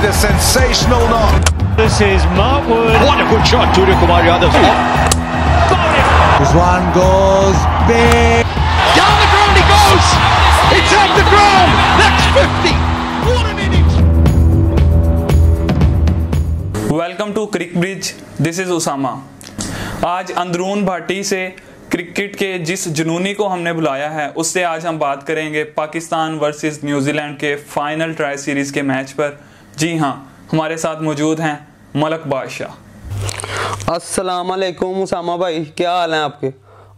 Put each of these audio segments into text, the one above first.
made a sensational knock. This is Mark Wood. What a good shot, Julio Kumar Yadav's This one goes big. Down the ground he goes! It's at the ground! That's 50! Welcome to cric bridge this is Usama आज अंदरून भाटी से cricket के जिस जुनूनी को हमने बुलाया है उससे आज हम बात करेंगे पाकिस्तान वर्सेस न्यूजीलैंड के फाइनल ट्राई सीरीज के मैच पर जी हाँ हमारे साथ मौजूद हैं मलक बादशाह असलकुम उसामा भाई क्या हाल है आपके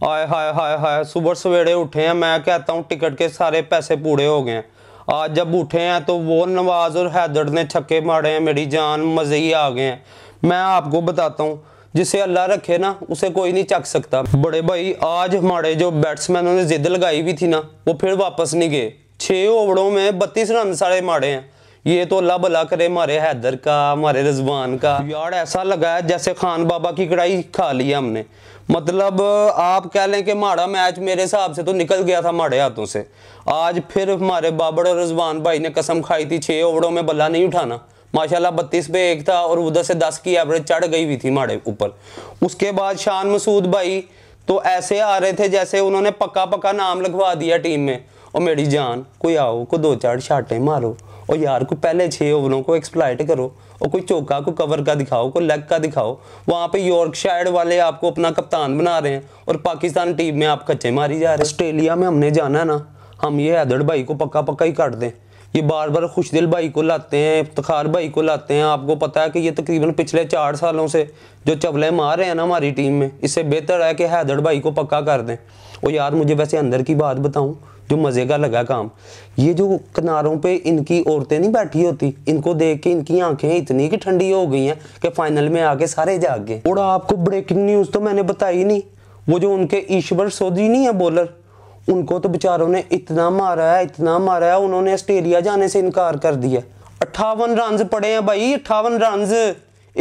आय हाय हाय हाय सुबह सवेरे उठे हैं मैं कहता हूँ टिकट के सारे पैसे पूरे हो गए हैं आज जब उठे हैं तो वो नवाज़ और हैदर ने छक्के मारे हैं मेरी जान मज़े ही आ गए हैं मैं आपको बताता हूँ जिसे अल्लाह रखे ना उसे कोई नहीं चख सकता बड़े भाई आज हमारे जो बैट्समैनों ने जिद लगाई हुई थी ना वो फिर वापस नहीं गए छः ओवरों में बत्तीस रन सारे मारे हैं ये तो अल्लाह भला करे हमारे हैदर का हमारे रिजवान का यार ऐसा लगा है जैसे खान बाबा की कढ़ाई खा ली हमने मतलब आप कह लें कि माड़ा मैच मेरे हिसाब से तो निकल गया था माड़े हाथों से आज फिर हमारे बाबर और रिजवान भाई ने कसम खाई थी छः ओवरों में बल्ला नहीं उठाना माशाल्लाह बत्तीस पे एक था और उधर से दस की एवरेज चढ़ गई हुई थी माड़े ऊपर उसके बाद शान मसूद भाई तो ऐसे आ रहे थे जैसे उन्होंने पक्का पक्का नाम लिखवा दिया टीम में और मेरी जान कोई आओ को दो चार शाटे मारो और यार को पहले छः ओवरों को एक्सप्लाइट करो और कोई चौका को कवर का दिखाओ कोई लेग का दिखाओ वहाँ पे यॉर्कशायर वाले आपको अपना कप्तान बना रहे हैं और पाकिस्तान टीम में आप कच्चे मारी जा रहे हैं ऑस्ट्रेलिया में हमने जाना है ना हम ये हैदर भाई को पक्का पक्का ही काट दें ये बार बार खुशदिल भाई को लाते हैं इफ्तार भाई को लाते हैं आपको पता है कि ये तकरीबन पिछले चार सालों से जो चवले मार रहे हैं ना हमारी टीम में इससे बेहतर है कि हैदर भाई को पक्का कर दें और यार मुझे वैसे अंदर की बात बताऊँ जो मज़े का लगा काम ये जो किनारों पे इनकी औरतें नहीं बैठी होती इनको देख के इनकी आंखें इतनी कि ठंडी हो गई हैं कि फाइनल में आके सारे जाग गए और आपको ब्रेकिंग न्यूज़ तो मैंने बताई नहीं वो जो उनके ईश्वर सोधी नहीं है बॉलर उनको तो बेचारों ने इतना मारा है इतना मारा है उन्होंने ऑस्ट्रेलिया जाने से इनकार कर दिया अट्ठावन रन पड़े हैं भाई अट्ठावन रन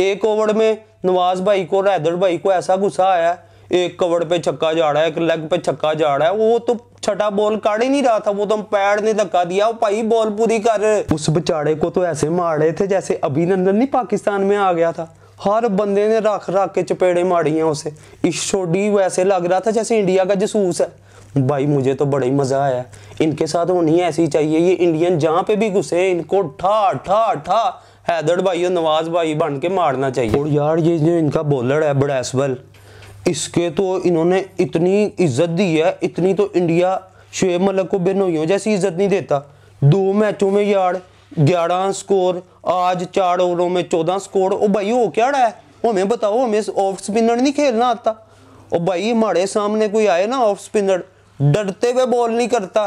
एक ओवर में नवाज भाई को रैदर भाई को ऐसा गुस्सा आया है एक कवर पे छक्का जा रहा है एक लेग पे छक्का जा रहा है वो तो छठा बॉल काट ही नहीं रहा था वो तो पैड ने धक्का दिया भाई बॉल पूरी कर उस बेचारे को तो ऐसे मार रहे थे जैसे अभिनंदन नहीं पाकिस्तान में आ गया था हर बंदे ने रख रख के चपेड़े मारी हैं उसे इस छोटी वैसे लग रहा था जैसे इंडिया का जसूस है भाई मुझे तो बड़ा ही मज़ा आया इनके साथ होनी ऐसी चाहिए ये इंडियन जहाँ पे भी घुसे इनको ठा ठा ठा हैदर भाई और नवाज भाई बन के मारना चाहिए और यार ये जो इनका बॉलर है बड़ैसवल इसके तो इन्होंने इतनी इज्जत दी है इतनी तो इंडिया शुएब मलक को बेनोइयों जैसी इज्जत नहीं देता दो मैचों में यार ग्यारह स्कोर आज चार ओवरों में चौदह स्कोर ओ भाई वो क्या रहा है हमें बताओ हमें ऑफ स्पिनर नहीं खेलना आता और भाई हमारे सामने कोई आए ना ऑफ स्पिनर डरते हुए बॉल नहीं करता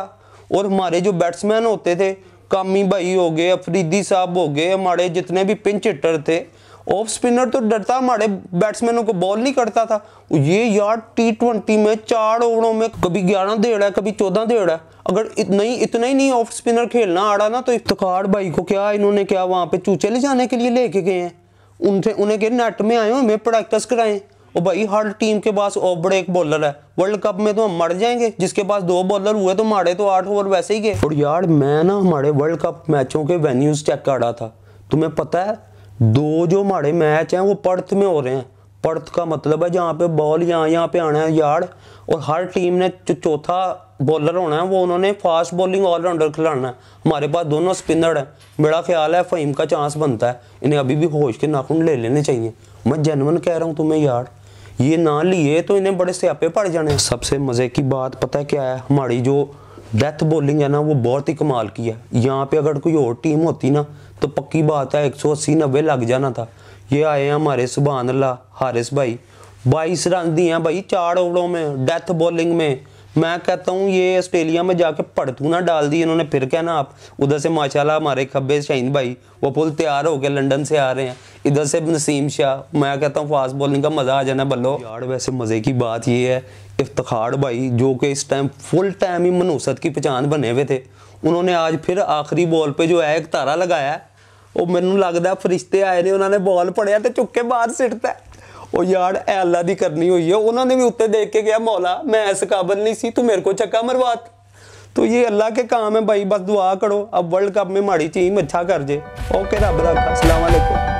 और हमारे जो बैट्समैन होते थे कामी भाई हो गए अफरीदी साहब हो गए हमारे जितने भी पिंच हिटर थे ऑफ स्पिनर तो डरता हमारे बैट्समैनों को बॉल नहीं करता था ये यार टी ट्वेंटी में चार ओवरों में कभी ग्यारह दे रहा है कभी चौदह दे रहा है अगर इतना ही इतना ही नहीं ऑफ स्पिनर खेलना आ रहा ना तो इफ्तार भाई को क्या इन्होंने क्या वहाँ पे चूचे ले जाने के लिए लेके गए हैं उनसे उन्हें के नेट में आए हमें प्रैक्टिस कराएं और भाई हर टीम के पास ऑफ ब्रेक बॉलर है वर्ल्ड कप में तो हम मर जाएंगे जिसके पास दो बॉलर हुए तो मारे तो आठ ओवर वैसे ही गए और यार मैं ना हमारे वर्ल्ड कप मैचों के वेन्यूज चेक कर रहा था तुम्हें पता है दो जो हमारे मैच हैं वो पर्थ में हो रहे हैं पर्थ का मतलब है जहाँ पे बॉल यहाँ यहाँ पे आना है यार्ड और हर टीम ने जो चौथा बॉलर होना है वो उन्होंने फास्ट बॉलिंग ऑलराउंडर खिलाना है हमारे पास दोनों स्पिनर हैं मेरा ख्याल है फ़हीम का चांस बनता है इन्हें अभी भी होश के नाखून ले लेने चाहिए मैं जनवन कह रहा हूँ तुम्हें यार ये ना लिए तो इन्हें बड़े स्यापे पड़ जाने सबसे मज़े की बात पता है क्या है हमारी जो डेथ बॉलिंग है ना वो बहुत ही कमाल की है यहाँ पे अगर कोई और टीम होती ना तो पक्की बात है एक सौ अस्सी नब्बे लग जाना था ये आए हैं हमारे सुबहान अल्लाह हारिस भाई बाईस रन दिए हैं भाई चार ओवरों में डेथ बॉलिंग में मैं कहता हूँ ये ऑस्ट्रेलिया में जाके पड़तू ना डाल दी इन्होंने फिर कहना आप उधर से माशाला हमारे खब्बे शहीन भाई वो पुल तैयार हो गए लंदन से आ रहे हैं इधर से नसीम शाह मैं कहता हूँ फास्ट बॉलिंग का मज़ा आ जाना बल्लो यार वैसे मज़े की बात ये है इफ्तार भाई जो कि इस टाइम फुल टाइम ही मनूसत की पहचान बने हुए थे उन्होंने आज फिर आखिरी बॉल पे जो है एक तारा लगाया ਉਹ ਮੈਨੂੰ ਲੱਗਦਾ ਫਰਿਸ਼ਤੇ ਆਏ ਨੇ ਉਹਨਾਂ ਨੇ ਬਾਲ ਪੜਿਆ ਤੇ ਚੁੱਕ ਕੇ ਬਾਹਰ ਸਿੱਟਦਾ ਉਹ ਯਾਰ ਐ ਅੱਲਾ ਦੀ ਕਰਨੀ ਹੋਈ ਹੈ ਉਹਨਾਂ ਨੇ ਵੀ ਉੱਤੇ ਦੇਖ ਕੇ ਕਿਹਾ ਮੌਲਾ ਮੈਂ ਇਸ ਕਾਬਲ ਨਹੀਂ ਸੀ ਤੂੰ ਮੇਰੇ ਕੋ तो ये अल्लाह के काम है भाई बस दुआ करो अब वर्ल्ड कप में माड़ी टीम अच्छा कर जे ओके रब रखा असलकुम